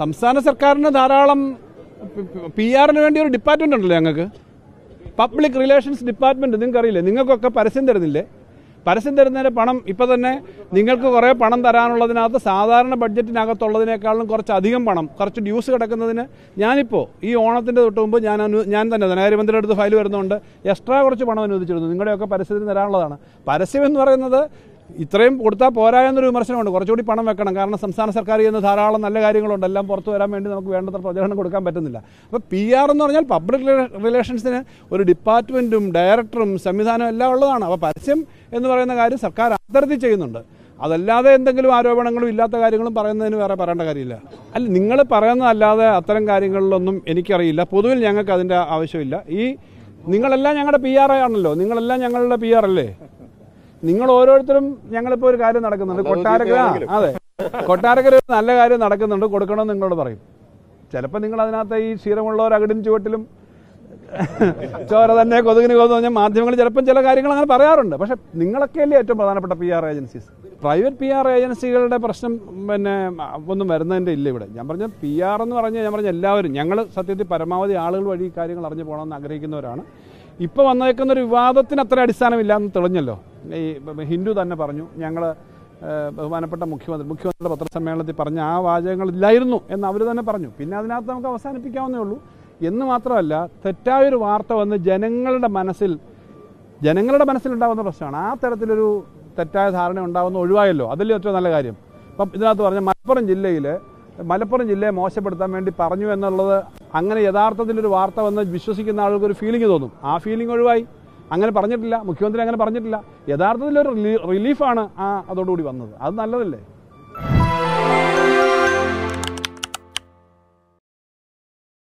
സംസ്ഥാന സർക്കാരിന് ധാരാളം പി ആറിന് വേണ്ടി ഒരു ഡിപ്പാർട്ട്മെന്റ് ഉണ്ടല്ലോ ഞങ്ങൾക്ക് പബ്ലിക് റിലേഷൻസ് ഡിപ്പാർട്ട്മെന്റ് നിങ്ങൾക്കറിയില്ലേ നിങ്ങൾക്കൊക്കെ പരസ്യം തരുന്നില്ലേ പരസ്യം തരുന്നതിന്റെ പണം ഇപ്പൊ തന്നെ നിങ്ങൾക്ക് കുറെ പണം തരാനുള്ളതിനകത്ത് സാധാരണ ബഡ്ജറ്റിനകത്തുള്ളതിനേക്കാളും കുറച്ച് അധികം പണം കുറച്ച് ഡ്യൂസ് കിടക്കുന്നതിന് ഞാനിപ്പോൾ ഈ ഓണത്തിന്റെ തൊട്ട് മുമ്പ് ഞാൻ ഞാൻ തന്നെ ധനകാര്യമന്ത്രിയുടെ അടുത്ത് ഫയൽ വരുന്നുണ്ട് എക്സ്ട്രാ കുറച്ച് പണം അനുവദിച്ചിരുന്നു നിങ്ങളുടെയൊക്കെ പരസ്യത്തിന് തരാനുള്ളതാണ് പരസ്യം എന്ന് പറയുന്നത് ഇത്രയും കൊടുത്താൽ പോരാ എന്നൊരു വിമർശനമുണ്ട് കുറച്ചുകൂടി പണം വെക്കണം കാരണം സംസ്ഥാന സർക്കാർ ചെയ്യുന്ന ധാരാളം നല്ല കാര്യങ്ങളുണ്ട് എല്ലാം പുറത്തു വരാൻ വേണ്ടി നമുക്ക് വേണ്ടത്ര പ്രചരണം കൊടുക്കാൻ പറ്റുന്നില്ല അപ്പോൾ പി ആർ എന്ന് പറഞ്ഞാൽ പബ്ലിക് റിലേഷൻസിന് ഒരു ഡിപ്പാർട്ട്മെൻറ്റും ഡയറക്ടറും സംവിധാനവും എല്ലാം ഉള്ളതാണ് അപ്പോൾ പരസ്യം എന്ന് പറയുന്ന കാര്യം സർക്കാർ അത്തരത്തിൽ ചെയ്യുന്നുണ്ട് അതല്ലാതെ എന്തെങ്കിലും ആരോപണങ്ങളും ഇല്ലാത്ത കാര്യങ്ങളും പറയുന്നതിന് വേറെ പറയേണ്ട കാര്യമില്ല അല്ല നിങ്ങൾ പറയുന്നതല്ലാതെ അത്തരം കാര്യങ്ങളിലൊന്നും എനിക്കറിയില്ല പൊതുവിൽ ഞങ്ങൾക്ക് അതിൻ്റെ ആവശ്യമില്ല ഈ നിങ്ങളെല്ലാം ഞങ്ങളുടെ പി ആർ ആണല്ലോ നിങ്ങളെല്ലാം ഞങ്ങളുടെ പി ആർ അല്ലേ നിങ്ങൾ ഓരോരുത്തരും ഞങ്ങളിപ്പോ ഒരു കാര്യം നടക്കുന്നുണ്ട് കൊട്ടാരക്കര അതെ കൊട്ടാരക്കര ഒരു നല്ല കാര്യം നടക്കുന്നുണ്ട് കൊടുക്കണമെന്ന് നിങ്ങളോട് പറയും ചിലപ്പോ നിങ്ങൾ അതിനകത്ത് ഈ ക്ഷീരമുള്ളവർ അകിടും ചുവട്ടിലും ചോര തന്നെ കൊതുകിന് കൊതു പറഞ്ഞാൽ മാധ്യമങ്ങൾ ചിലപ്പോൾ ചില കാര്യങ്ങൾ അങ്ങനെ പറയാറുണ്ട് പക്ഷെ അല്ലേ ഏറ്റവും പ്രധാനപ്പെട്ട P R agencies private P R ഏജൻസികളുടെ പ്രശ്നം പിന്നെ ഒന്നും വരുന്നതിൻ്റെ ഇല്ല ഇവിടെ ഞാൻ പറഞ്ഞ പി ആർ എന്ന് പറഞ്ഞാൽ ഞാൻ പറഞ്ഞ എല്ലാവരും ഞങ്ങൾ സത്യത്തിൽ പരമാവധി ആളുകൾ വഴി കാര്യങ്ങൾ അറിഞ്ഞു പോകണമെന്ന് ആഗ്രഹിക്കുന്നവരാണ് ഇപ്പോൾ വന്നേക്കുന്ന ഒരു വിവാദത്തിന് അത്ര അടിസ്ഥാനമില്ല എന്ന് തെളിഞ്ഞല്ലോ ഈ ഹിന്ദു തന്നെ പറഞ്ഞു ഞങ്ങൾ ബഹുമാനപ്പെട്ട മുഖ്യമന്ത്രി മുഖ്യമന്ത്രിയുടെ പത്രസമ്മേളനത്തിൽ പറഞ്ഞ ആ വാചകങ്ങൾ ഇല്ലായിരുന്നു എന്ന് അവർ തന്നെ പറഞ്ഞു പിന്നെ അതിനകത്ത് നമുക്ക് അവസാനിപ്പിക്കാവുന്നേ ഉള്ളൂ എന്ന് മാത്രമല്ല തെറ്റായൊരു വാർത്ത വന്ന് ജനങ്ങളുടെ മനസ്സിൽ ജനങ്ങളുടെ മനസ്സിലുണ്ടാകുന്ന പ്രശ്നമാണ് ആ തരത്തിലൊരു തെറ്റായ ധാരണ ഉണ്ടാകുന്ന ഒഴിവായല്ലോ അതിൽ ഏറ്റവും നല്ല കാര്യം അപ്പം ഇതിനകത്ത് പറഞ്ഞ മലപ്പുറം ജില്ലയിൽ മലപ്പുറം ജില്ലയെ മോശപ്പെടുത്താൻ വേണ്ടി പറഞ്ഞു എന്നുള്ളത് അങ്ങനെ യഥാർത്ഥത്തിലൊരു വാർത്ത വന്ന് വിശ്വസിക്കുന്ന ആളുകൾക്ക് ഒരു ഫീലിംഗ് തോന്നും ആ ഫീലിംഗ് ഒഴിവായി അങ്ങനെ പറഞ്ഞിട്ടില്ല മുഖ്യമന്ത്രി അങ്ങനെ പറഞ്ഞിട്ടില്ല യഥാർത്ഥത്തിൽ ഒരു റിലീഫാണ് ആ അതോടുകൂടി വന്നത് അത് നല്ലതല്ലേ